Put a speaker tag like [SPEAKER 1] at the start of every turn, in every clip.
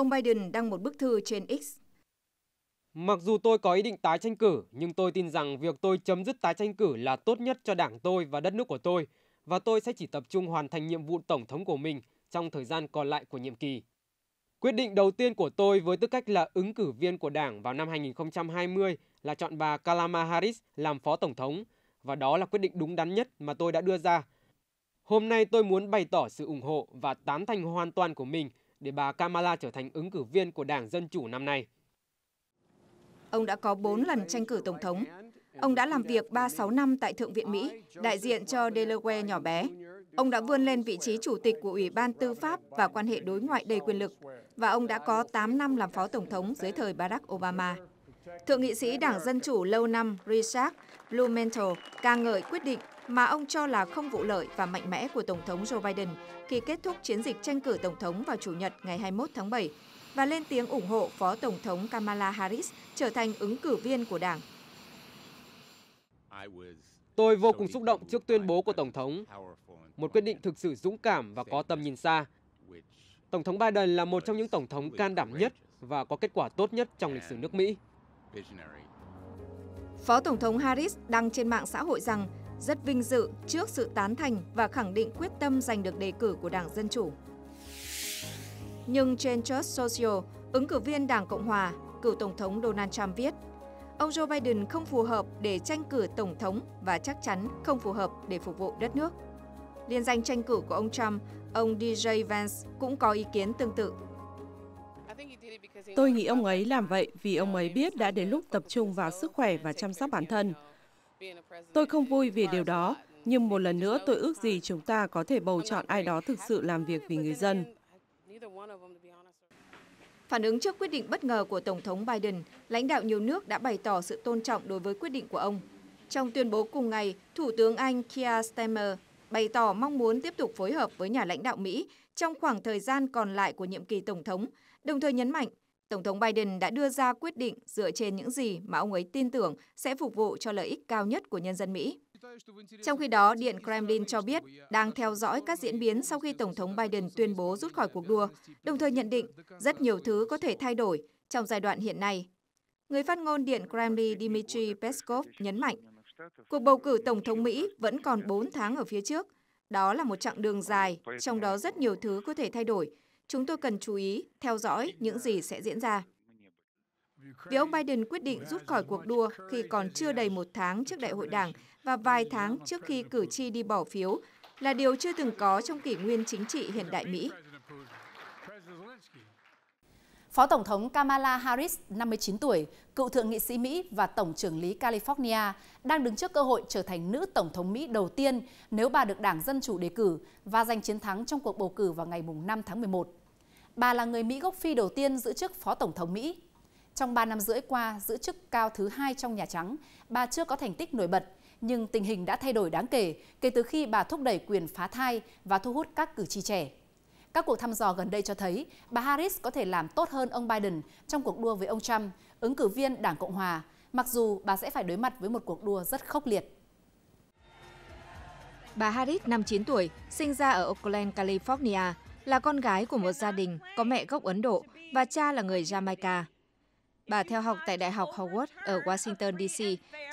[SPEAKER 1] Ông Biden đăng một bức thư trên X.
[SPEAKER 2] Mặc dù tôi có ý định tái tranh cử, nhưng tôi tin rằng việc tôi chấm dứt tái tranh cử là tốt nhất cho đảng tôi và đất nước của tôi, và tôi sẽ chỉ tập trung hoàn thành nhiệm vụ tổng thống của mình trong thời gian còn lại của nhiệm kỳ. Quyết định đầu tiên của tôi với tư cách là ứng cử viên của đảng vào năm 2020 là chọn bà Kalama Harris làm phó tổng thống, và đó là quyết định đúng đắn nhất mà tôi đã đưa ra. Hôm nay tôi muốn bày tỏ sự ủng hộ và tán thành hoàn toàn của mình để bà Kamala trở thành ứng cử viên của Đảng Dân Chủ năm nay.
[SPEAKER 1] Ông đã có 4 lần tranh cử Tổng thống. Ông đã làm việc 36 năm tại Thượng viện Mỹ, đại diện cho Delaware nhỏ bé. Ông đã vươn lên vị trí chủ tịch của Ủy ban Tư pháp và quan hệ đối ngoại đầy quyền lực, và ông đã có 8 năm làm phó Tổng thống dưới thời Barack Obama. Thượng nghị sĩ Đảng Dân Chủ lâu năm Richard Blumenthal ca ngợi quyết định mà ông cho là không vụ lợi và mạnh mẽ của Tổng thống Joe Biden khi kết thúc chiến dịch tranh cử Tổng thống vào Chủ nhật ngày 21 tháng 7 và lên tiếng ủng hộ Phó Tổng thống Kamala Harris trở thành ứng cử viên của đảng.
[SPEAKER 2] Tôi vô cùng xúc động trước tuyên bố của Tổng thống, một quyết định thực sự dũng cảm và có tầm nhìn xa. Tổng thống Biden là một trong những tổng thống can đảm nhất và có kết quả tốt nhất trong lịch sử nước Mỹ.
[SPEAKER 1] Phó Tổng thống Harris đăng trên mạng xã hội rằng rất vinh dự trước sự tán thành và khẳng định quyết tâm giành được đề cử của Đảng Dân Chủ. Nhưng trên Church Social, ứng cử viên Đảng Cộng Hòa, cựu Tổng thống Donald Trump viết, ông Joe Biden không phù hợp để tranh cử Tổng thống và chắc chắn không phù hợp để phục vụ đất nước. Liên danh tranh cử của ông Trump, ông DJ Vance cũng có ý kiến tương tự.
[SPEAKER 2] Tôi nghĩ ông ấy làm vậy vì ông ấy biết đã đến lúc tập trung vào sức khỏe và chăm sóc bản thân. Tôi không vui vì điều đó, nhưng một lần nữa tôi ước gì chúng ta có thể bầu chọn ai đó thực sự làm việc vì người dân.
[SPEAKER 1] Phản ứng trước quyết định bất ngờ của Tổng thống Biden, lãnh đạo nhiều nước đã bày tỏ sự tôn trọng đối với quyết định của ông. Trong tuyên bố cùng ngày, Thủ tướng Anh Keir Starmer bày tỏ mong muốn tiếp tục phối hợp với nhà lãnh đạo Mỹ trong khoảng thời gian còn lại của nhiệm kỳ Tổng thống, đồng thời nhấn mạnh Tổng thống Biden đã đưa ra quyết định dựa trên những gì mà ông ấy tin tưởng sẽ phục vụ cho lợi ích cao nhất của nhân dân Mỹ. Trong khi đó, Điện Kremlin cho biết đang theo dõi các diễn biến sau khi Tổng thống Biden tuyên bố rút khỏi cuộc đua, đồng thời nhận định rất nhiều thứ có thể thay đổi trong giai đoạn hiện nay. Người phát ngôn Điện Kremlin Dmitry Peskov nhấn mạnh, cuộc bầu cử Tổng thống Mỹ vẫn còn 4 tháng ở phía trước. Đó là một chặng đường dài, trong đó rất nhiều thứ có thể thay đổi, chúng tôi cần chú ý, theo dõi những gì sẽ diễn ra. Vì ông Biden quyết định rút khỏi cuộc đua khi còn chưa đầy một tháng trước đại hội đảng và vài tháng trước khi cử tri đi bỏ
[SPEAKER 2] phiếu là điều chưa từng có trong kỷ nguyên chính trị hiện đại Mỹ. Phó Tổng thống Kamala Harris, 59 tuổi, cựu thượng nghị sĩ Mỹ và Tổng trưởng lý California, đang đứng trước cơ hội trở thành nữ Tổng thống Mỹ đầu tiên nếu bà được Đảng Dân Chủ đề cử và giành chiến thắng trong cuộc bầu cử vào ngày 5 tháng 11. Bà là người Mỹ gốc Phi đầu tiên giữ chức Phó Tổng thống Mỹ. Trong 3 năm rưỡi qua, giữ chức cao thứ hai trong Nhà Trắng, bà chưa có thành tích nổi bật, nhưng tình hình đã thay đổi đáng kể kể từ khi bà thúc đẩy quyền phá thai và thu hút các cử tri trẻ. Các cuộc thăm dò gần đây cho thấy bà Harris có thể làm tốt hơn ông Biden trong cuộc đua với ông Trump, ứng cử viên Đảng Cộng Hòa, mặc dù bà sẽ phải đối mặt với một cuộc đua rất khốc liệt. Bà
[SPEAKER 1] Harris, 59 tuổi, sinh ra ở Oakland, California, là con gái của một gia đình có mẹ gốc Ấn Độ và cha là người Jamaica. Bà theo học tại Đại học Howard ở Washington, D.C.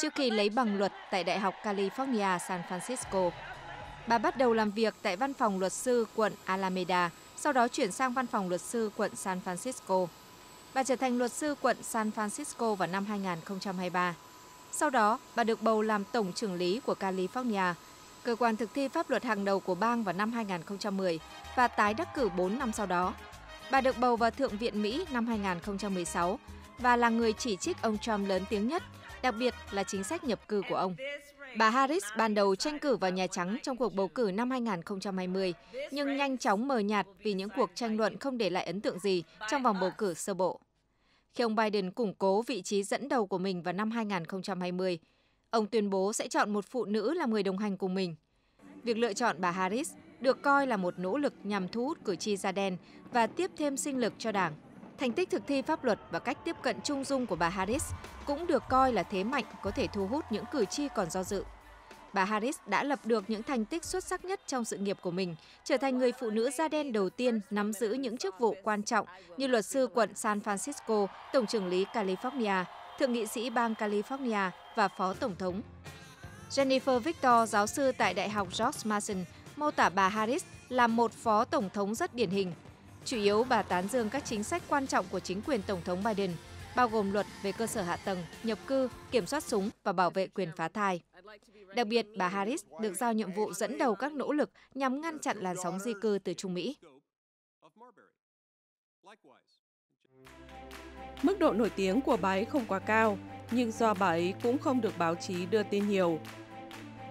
[SPEAKER 1] trước khi lấy bằng luật tại Đại học California, San Francisco. Bà bắt đầu làm việc tại văn phòng luật sư quận Alameda, sau đó chuyển sang văn phòng luật sư quận San Francisco. Bà trở thành luật sư quận San Francisco vào năm 2023. Sau đó, bà được bầu làm tổng trưởng lý của California cơ quan thực thi pháp luật hàng đầu của bang vào năm 2010 và tái đắc cử 4 năm sau đó. Bà được bầu vào Thượng viện Mỹ năm 2016 và là người chỉ trích ông Trump lớn tiếng nhất, đặc biệt là chính sách nhập cư của ông. Bà Harris ban đầu tranh cử vào Nhà Trắng trong cuộc bầu cử năm 2020, nhưng nhanh chóng mờ nhạt vì những cuộc tranh luận không để lại ấn tượng gì trong vòng bầu cử sơ bộ. Khi ông Biden củng cố vị trí dẫn đầu của mình vào năm 2020, Ông tuyên bố sẽ chọn một phụ nữ làm người đồng hành cùng mình. Việc lựa chọn bà Harris được coi là một nỗ lực nhằm thu hút cử tri da đen và tiếp thêm sinh lực cho đảng. Thành tích thực thi pháp luật và cách tiếp cận trung dung của bà Harris cũng được coi là thế mạnh có thể thu hút những cử tri còn do dự. Bà Harris đã lập được những thành tích xuất sắc nhất trong sự nghiệp của mình, trở thành người phụ nữ da đen đầu tiên nắm giữ những chức vụ quan trọng như luật sư quận San Francisco, tổng trưởng lý California, thượng nghị sĩ bang California và phó tổng thống. Jennifer Victor, giáo sư tại Đại học George Mason, mô tả bà Harris là một phó tổng thống rất điển hình. Chủ yếu bà tán dương các chính sách quan trọng của chính quyền Tổng thống Biden, bao gồm luật về cơ sở hạ tầng, nhập cư, kiểm soát súng và bảo vệ quyền phá thai. Đặc biệt, bà Harris được giao nhiệm vụ dẫn đầu các nỗ lực nhằm ngăn chặn làn sóng di cư từ Trung Mỹ.
[SPEAKER 2] Mức độ nổi tiếng của bà ấy không quá cao, nhưng do bà ấy cũng không được báo chí đưa tin nhiều.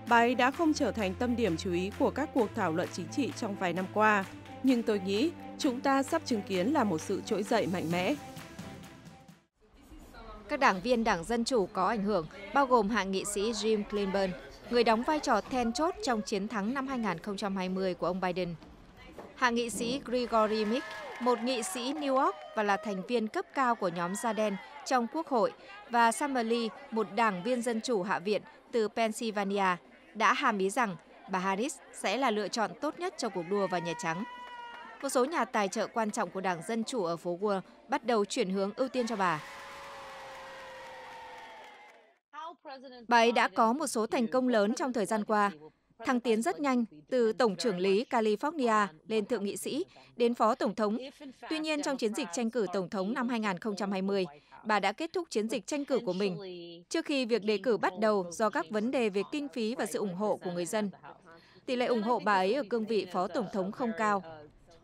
[SPEAKER 2] Bà ấy đã không trở thành tâm điểm chú ý của các cuộc thảo luận chính trị trong vài năm qua, nhưng tôi nghĩ chúng ta sắp chứng kiến là một sự trỗi dậy mạnh mẽ. Các đảng viên Đảng Dân Chủ
[SPEAKER 1] có ảnh hưởng, bao gồm hạ nghị sĩ Jim Clyburn, người đóng vai trò then chốt trong chiến thắng năm 2020 của ông Biden. Hạ nghị sĩ Gregory Mick một nghị sĩ New York và là thành viên cấp cao của nhóm da đen trong Quốc hội, và Summer một đảng viên dân chủ hạ viện từ Pennsylvania, đã hàm ý rằng bà Harris sẽ là lựa chọn tốt nhất cho cuộc đua vào Nhà Trắng. Một số nhà tài trợ quan trọng của Đảng Dân Chủ ở phố Wall bắt đầu chuyển hướng ưu tiên cho bà. Bà ấy đã có một số thành công lớn trong thời gian qua thăng tiến rất nhanh từ Tổng trưởng lý California lên Thượng nghị sĩ đến Phó Tổng thống. Tuy nhiên, trong chiến dịch tranh cử Tổng thống năm 2020, bà đã kết thúc chiến dịch tranh cử của mình trước khi việc đề cử bắt đầu do các vấn đề về kinh phí và sự ủng hộ của người dân. Tỷ lệ ủng hộ bà ấy ở cương vị Phó Tổng thống không cao.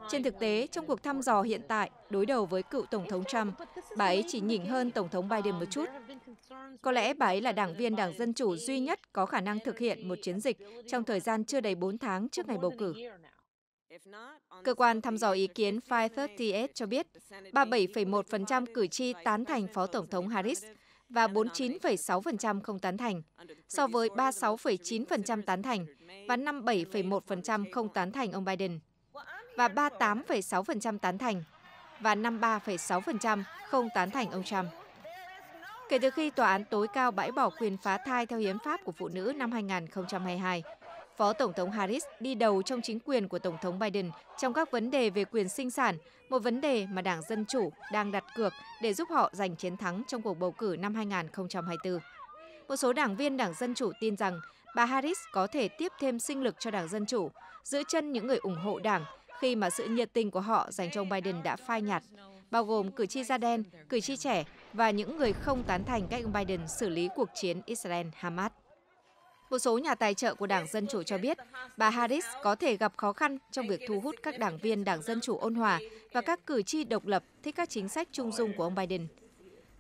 [SPEAKER 1] Trên thực tế, trong cuộc thăm dò hiện tại đối đầu với cựu Tổng thống Trump, bà ấy chỉ nhỉnh hơn Tổng thống Biden một chút. Có lẽ bà ấy là đảng viên Đảng Dân Chủ duy nhất có khả năng thực hiện một chiến dịch trong thời gian chưa đầy 4 tháng trước ngày bầu cử. Cơ quan thăm dò ý kiến 538 cho biết 37,1% cử tri tán thành Phó Tổng thống Harris và 49,6% không tán thành, so với 36,9% tán thành và 57,1% không tán thành ông Biden và 38,6% tán thành và 53,6% không tán thành ông Trump. Kể từ khi tòa án tối cao bãi bỏ quyền phá thai theo hiến pháp của phụ nữ năm 2022, Phó Tổng thống Harris đi đầu trong chính quyền của Tổng thống Biden trong các vấn đề về quyền sinh sản, một vấn đề mà Đảng Dân Chủ đang đặt cược để giúp họ giành chiến thắng trong cuộc bầu cử năm 2024. Một số đảng viên Đảng Dân Chủ tin rằng bà Harris có thể tiếp thêm sinh lực cho Đảng Dân Chủ, giữ chân những người ủng hộ đảng khi mà sự nhiệt tình của họ dành cho ông Biden đã phai nhạt, bao gồm cử tri da đen, cử tri trẻ và những người không tán thành cách ông Biden xử lý cuộc chiến Israel-Hamas. Một số nhà tài trợ của Đảng Dân Chủ cho biết, bà Harris có thể gặp khó khăn trong việc thu hút các đảng viên Đảng Dân Chủ ôn hòa và các cử tri độc lập thích các chính sách trung dung của ông Biden.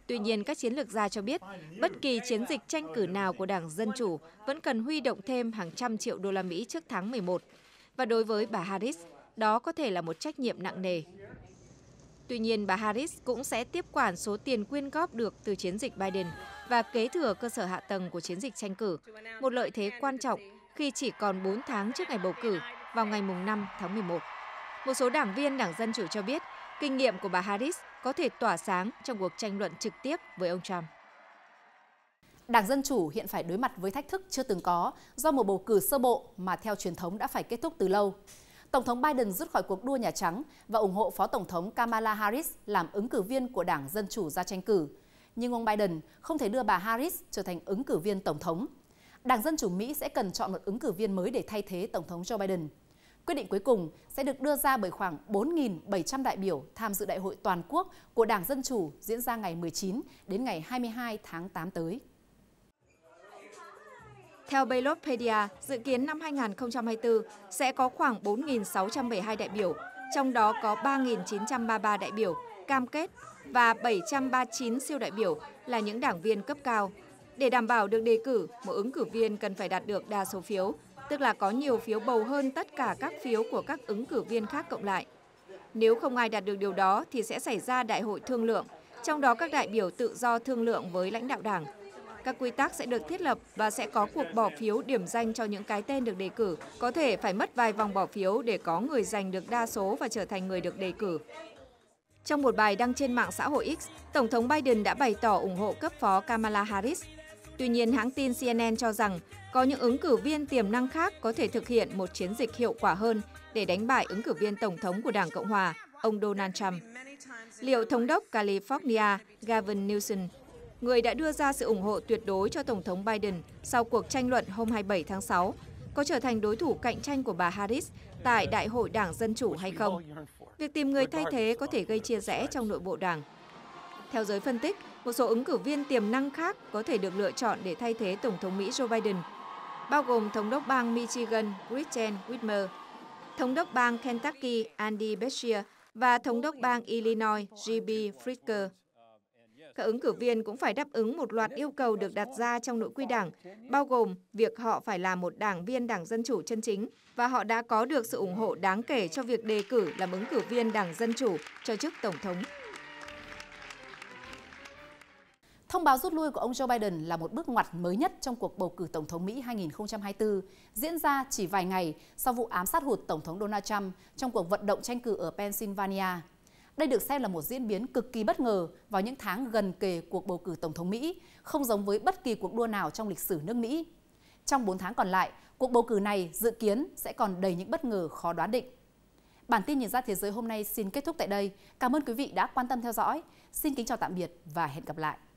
[SPEAKER 1] Tuy nhiên, các chiến lược gia cho biết, bất kỳ chiến dịch tranh cử nào của Đảng Dân Chủ vẫn cần huy động thêm hàng trăm triệu đô la Mỹ trước tháng 11. Và đối với bà Harris, đó có thể là một trách nhiệm nặng nề. Tuy nhiên, bà Harris cũng sẽ tiếp quản số tiền quyên góp được từ chiến dịch Biden và kế thừa cơ sở hạ tầng của chiến dịch tranh cử, một lợi thế quan trọng khi chỉ còn 4 tháng trước ngày bầu cử vào ngày 5 tháng 11. Một số đảng viên Đảng Dân Chủ cho biết, kinh
[SPEAKER 2] nghiệm của bà Harris có thể tỏa sáng trong cuộc tranh luận trực tiếp với ông Trump. Đảng Dân Chủ hiện phải đối mặt với thách thức chưa từng có do một bầu cử sơ bộ mà theo truyền thống đã phải kết thúc từ lâu. Tổng thống Biden rút khỏi cuộc đua Nhà Trắng và ủng hộ Phó Tổng thống Kamala Harris làm ứng cử viên của Đảng Dân Chủ ra tranh cử. Nhưng ông Biden không thể đưa bà Harris trở thành ứng cử viên Tổng thống. Đảng Dân Chủ Mỹ sẽ cần chọn một ứng cử viên mới để thay thế Tổng thống Joe Biden. Quyết định cuối cùng sẽ được đưa ra bởi khoảng 4.700 đại biểu tham dự đại hội toàn quốc của Đảng Dân Chủ diễn ra ngày 19 đến ngày 22 tháng 8 tới. Theo Bellotpedia, dự kiến năm 2024
[SPEAKER 1] sẽ có khoảng 4.672 đại biểu, trong đó có 3.933 đại biểu cam kết và 739 siêu đại biểu là những đảng viên cấp cao. Để đảm bảo được đề cử, một ứng cử viên cần phải đạt được đa số phiếu, tức là có nhiều phiếu bầu hơn tất cả các phiếu của các ứng cử viên khác cộng lại. Nếu không ai đạt được điều đó thì sẽ xảy ra đại hội thương lượng, trong đó các đại biểu tự do thương lượng với lãnh đạo đảng các quy tắc sẽ được thiết lập và sẽ có cuộc bỏ phiếu điểm danh cho những cái tên được đề cử. Có thể phải mất vài vòng bỏ phiếu để có người giành được đa số và trở thành người được đề cử. Trong một bài đăng trên mạng xã hội X, Tổng thống Biden đã bày tỏ ủng hộ cấp phó Kamala Harris. Tuy nhiên, hãng tin CNN cho rằng có những ứng cử viên tiềm năng khác có thể thực hiện một chiến dịch hiệu quả hơn để đánh bại ứng cử viên tổng thống của Đảng Cộng hòa, ông Donald Trump. Liệu Thống đốc California Gavin Newsom người đã đưa ra sự ủng hộ tuyệt đối cho Tổng thống Biden sau cuộc tranh luận hôm 27 tháng 6, có trở thành đối thủ cạnh tranh của bà Harris tại Đại hội Đảng Dân Chủ hay không. Việc tìm người thay thế có thể gây chia rẽ trong nội bộ đảng. Theo giới phân tích, một số ứng cử viên tiềm năng khác có thể được lựa chọn để thay thế Tổng thống Mỹ Joe Biden, bao gồm Thống đốc bang Michigan Gretchen Whitmer, Thống đốc bang Kentucky Andy Beshear và Thống đốc bang Illinois J.B. Pritzker các ứng cử viên cũng phải đáp ứng một loạt yêu cầu được đặt ra trong nội quy đảng, bao gồm việc họ phải là một đảng viên đảng Dân Chủ chân chính và họ đã có được sự ủng hộ đáng kể cho việc đề cử làm ứng cử viên đảng Dân Chủ cho chức
[SPEAKER 2] Tổng thống. Thông báo rút lui của ông Joe Biden là một bước ngoặt mới nhất trong cuộc bầu cử Tổng thống Mỹ 2024, diễn ra chỉ vài ngày sau vụ ám sát hụt Tổng thống Donald Trump trong cuộc vận động tranh cử ở Pennsylvania. Đây được xem là một diễn biến cực kỳ bất ngờ vào những tháng gần kề cuộc bầu cử Tổng thống Mỹ, không giống với bất kỳ cuộc đua nào trong lịch sử nước Mỹ. Trong 4 tháng còn lại, cuộc bầu cử này dự kiến sẽ còn đầy những bất ngờ khó đoán định. Bản tin nhìn ra thế giới hôm nay xin kết thúc tại đây. Cảm ơn quý vị đã quan tâm theo dõi. Xin kính chào tạm biệt và hẹn gặp lại.